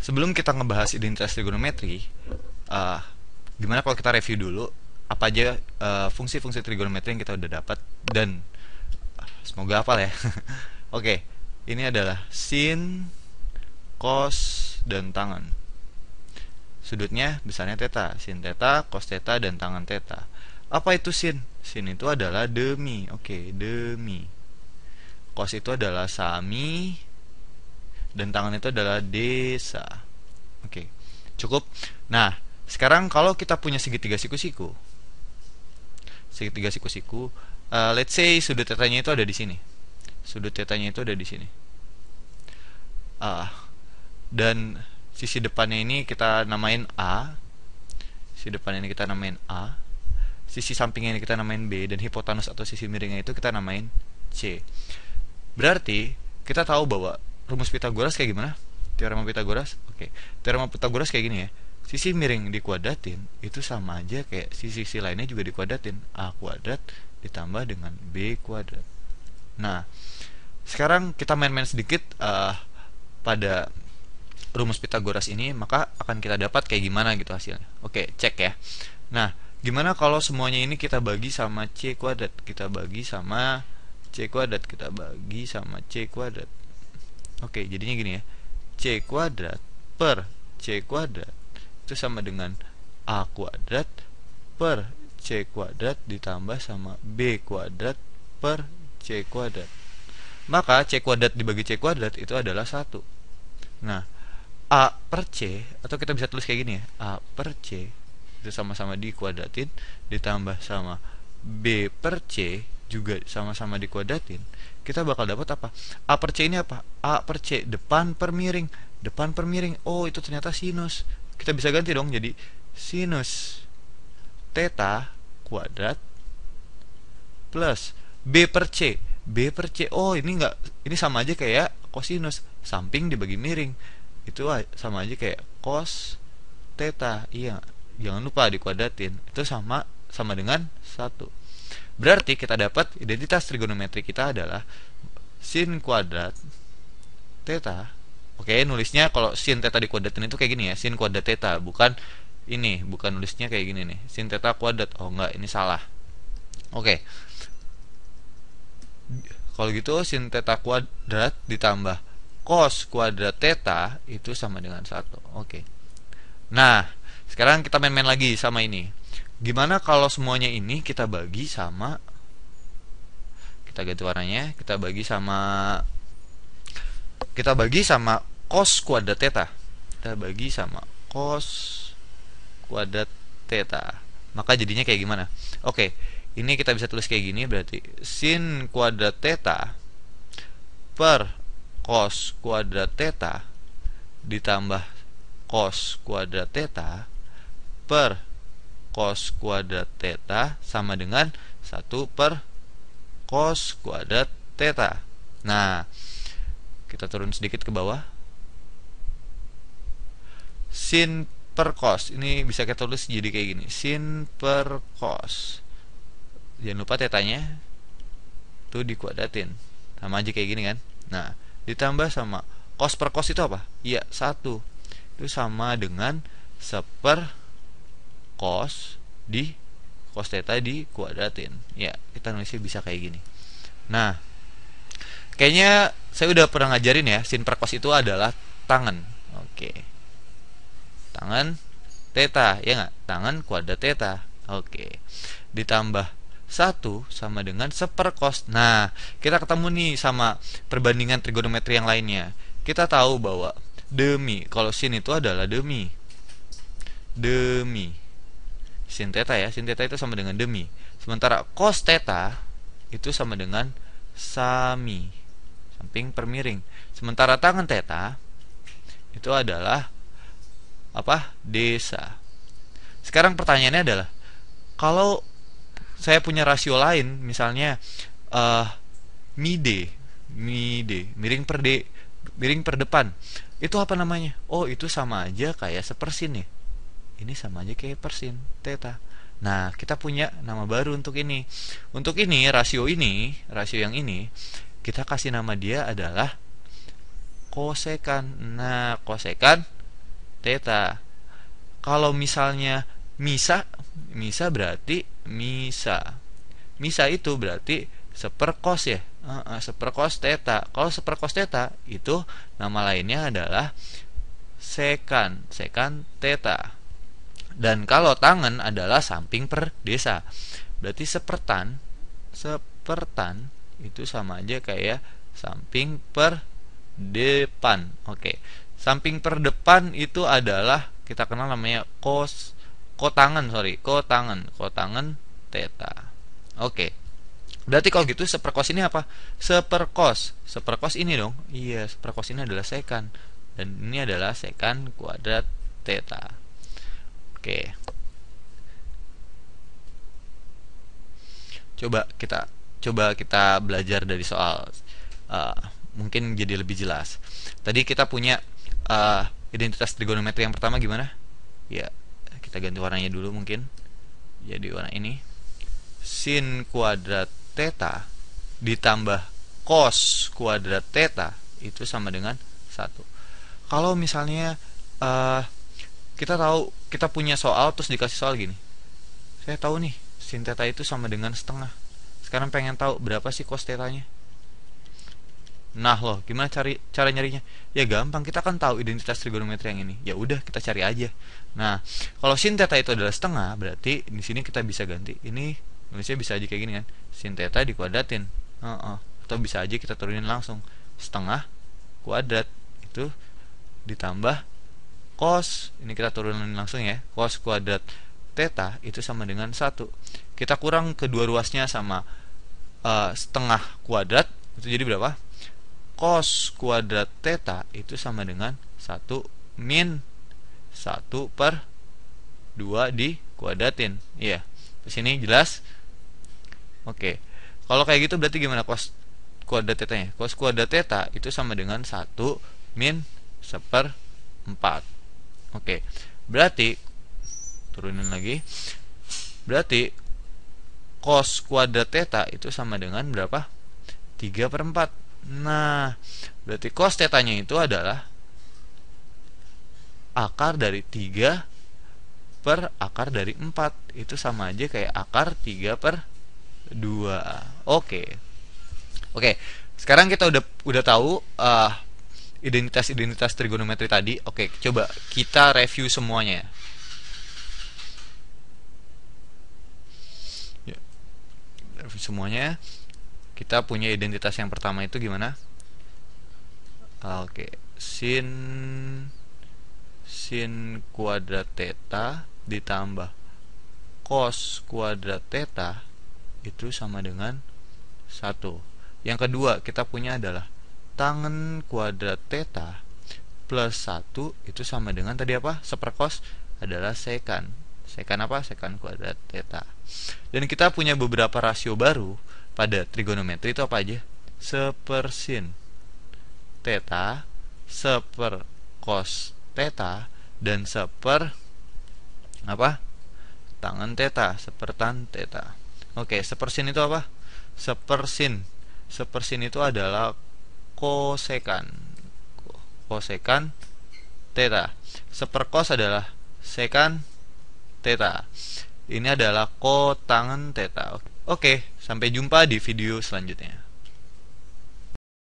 sebelum kita ngebahas identitas trigonometri, uh, gimana kalau kita review dulu apa aja eh, fungsi-fungsi uh, trigonometri yang kita udah dapat dan uh, semoga apa ya. Oke, okay, ini adalah sin, cos, dan tangan. Sudutnya besarnya teta, sin teta, cos teta dan tangan teta. Apa itu sin? Sin itu adalah demi. Oke, okay, demi. Cos itu adalah sami, dan tangan itu adalah desa. Oke. Cukup. Nah, sekarang kalau kita punya segitiga siku-siku. Segitiga siku-siku, uh, let's say sudut tetanya itu ada di sini. Sudut tetanya itu ada di sini. Uh, dan sisi depannya ini kita namain A. Sisi depannya ini kita namain A. Sisi sampingnya ini kita namain B dan hipotenus atau sisi miringnya itu kita namain C. Berarti kita tahu bahwa rumus Pitagoras kayak gimana? Teorema Pitagoras? Oke. Okay. Teorema Pitagoras kayak gini ya. Sisi miring dikuadratin itu sama aja kayak sisi-sisi lainnya juga dikuadratin. A kuadrat ditambah dengan B kuadrat. Nah, sekarang kita main-main sedikit uh, pada rumus Pitagoras ini, maka akan kita dapat kayak gimana gitu hasilnya. Oke, cek ya. Nah, gimana kalau semuanya ini kita bagi sama C kuadrat, kita bagi sama C kuadrat, kita bagi sama C kuadrat. Oke, jadinya gini ya. C kuadrat per C kuadrat itu sama dengan A kuadrat per C kuadrat ditambah sama B kuadrat per C kuadrat. Maka C kuadrat dibagi C kuadrat itu adalah satu. Nah, A per C atau kita bisa tulis kayak gini ya. A per C itu sama-sama dikuadratin ditambah sama B per C juga sama-sama dikuadratin kita bakal dapat apa? A per C ini apa? A per C depan per miring, depan per miring. Oh, itu ternyata sinus. Kita bisa ganti dong jadi sinus theta kuadrat plus B per C. B per C. Oh, ini enggak ini sama aja kayak kosinus samping dibagi miring. Itu sama aja kayak kos theta. Iya, jangan lupa dikuadratin. Itu sama sama dengan satu Berarti kita dapat identitas trigonometri kita adalah sin kuadrat teta Oke, nulisnya kalau sin theta dikuadratin itu kayak gini ya, sin kuadrat teta bukan ini, bukan nulisnya kayak gini nih. Sin teta kuadrat. Oh enggak, ini salah. Oke. Kalau gitu sin teta kuadrat ditambah cos kuadrat teta itu sama dengan 1. Oke. Nah, sekarang kita main-main lagi sama ini. Gimana kalau semuanya ini kita bagi sama kita ganti warnanya, kita bagi sama kita bagi sama cos kuadrat theta. Kita bagi sama cos kuadrat theta. Maka jadinya kayak gimana? Oke, ini kita bisa tulis kayak gini berarti sin kuadrat theta per cos kuadrat theta ditambah cos kuadrat theta per cos kuadrat theta sama dengan 1 per cos kuadrat theta. Nah, kita turun sedikit ke bawah. Sin per cos. Ini bisa kita tulis jadi kayak gini. Sin per cos. Jangan lupa tetanya itu dikuadratin. Sama aja kayak gini kan. Nah, ditambah sama cos per cos itu apa? Iya, 1. Itu sama dengan seper cos di cos theta di kuadratin ya kita nulisnya bisa kayak gini nah kayaknya saya udah pernah ngajarin ya sin per cos itu adalah tangan oke tangan theta ya nggak tangan kuadrat theta oke ditambah satu sama dengan seper cos nah kita ketemu nih sama perbandingan trigonometri yang lainnya kita tahu bahwa demi kalau sin itu adalah demi demi sin theta ya sin theta itu sama dengan demi sementara cos theta itu sama dengan sami samping per miring sementara tangan theta itu adalah apa desa sekarang pertanyaannya adalah kalau saya punya rasio lain misalnya uh, mi d mi d miring per d miring per depan itu apa namanya oh itu sama aja kayak sepersin nih ya ini sama aja kayak persin teta nah kita punya nama baru untuk ini untuk ini rasio ini rasio yang ini kita kasih nama dia adalah kosekan nah kosekan teta kalau misalnya misa misa berarti misa misa itu berarti seperkos ya seperkos teta kalau seperkos teta itu nama lainnya adalah sekan sekan theta dan kalau tangan adalah samping per desa. Berarti sepertan, sepertan itu sama aja kayak samping per depan. Oke. Samping per depan itu adalah kita kenal namanya kos kotangan, sorry, kotangan, kotangan teta. Oke. Berarti kalau gitu seperkos ini apa? Seperkos. Seperkos ini dong. Iya, seperkos ini adalah sekan dan ini adalah sekan kuadrat teta. Oke. Coba kita coba kita belajar dari soal uh, mungkin jadi lebih jelas. Tadi kita punya uh, identitas trigonometri yang pertama gimana? Ya, kita ganti warnanya dulu mungkin. Jadi warna ini sin kuadrat teta ditambah cos kuadrat teta itu sama dengan satu. Kalau misalnya uh, kita tahu kita punya soal terus dikasih soal gini saya tahu nih sin teta itu sama dengan setengah sekarang pengen tahu berapa sih cos tetanya nah loh gimana cari cara nyarinya ya gampang kita kan tahu identitas trigonometri yang ini ya udah kita cari aja nah kalau sin teta itu adalah setengah berarti di sini kita bisa ganti ini misalnya bisa aja kayak gini kan sin teta dikuadratin uh -uh. atau bisa aja kita turunin langsung setengah kuadrat itu ditambah cos ini kita turunin langsung ya cos kuadrat theta itu sama dengan satu kita kurang kedua ruasnya sama uh, setengah kuadrat itu jadi berapa cos kuadrat theta itu sama dengan satu min satu per 2 kuadratin iya yeah. sini jelas oke okay. kalau kayak gitu berarti gimana cos kuadrat theta ya cos kuadrat theta itu sama dengan satu min seper 4 Oke, berarti turunin lagi. Berarti cos kuadrat theta itu sama dengan berapa? 3 per 4 Nah, berarti cos tetanya itu adalah akar dari 3 per akar dari 4 Itu sama aja kayak akar 3 per 2 Oke Oke, sekarang kita udah udah tahu uh, identitas-identitas trigonometri tadi. Oke, coba kita review semuanya. Ya. Review semuanya. Kita punya identitas yang pertama itu gimana? Oke, sin sin kuadrat theta ditambah cos kuadrat theta itu sama dengan satu. Yang kedua, kita punya adalah tangan kuadrat theta plus 1 itu sama dengan tadi apa? Seperkos adalah sekan. Sekan apa? Sekan kuadrat theta. Dan kita punya beberapa rasio baru pada trigonometri itu apa aja? Sepersin theta, seperkos theta, dan seper apa? Tangan theta, sepertan theta. Oke, sepersin itu apa? Sepersin. Sepersin itu adalah kosekan kosekan theta seperkos adalah sekan teta ini adalah kotangan theta oke sampai jumpa di video selanjutnya